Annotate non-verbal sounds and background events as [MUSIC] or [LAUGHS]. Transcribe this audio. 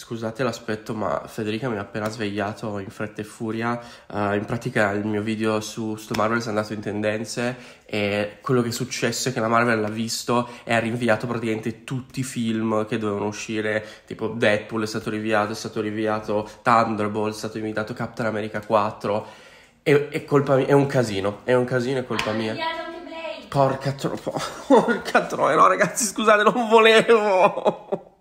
Scusate l'aspetto, ma Federica mi ha appena svegliato in fretta e furia. Uh, in pratica il mio video su, su Marvel è andato in tendenze e quello che è successo è che la Marvel l'ha visto e ha rinviato praticamente tutti i film che dovevano uscire, tipo Deadpool è stato rinviato, è stato rinviato Thunderbolt, è stato rinviato Captain America 4. È, è colpa mia, è un casino, è un casino, è colpa mia. Porca tro... [LAUGHS] Porca troia, no ragazzi, scusate, non volevo.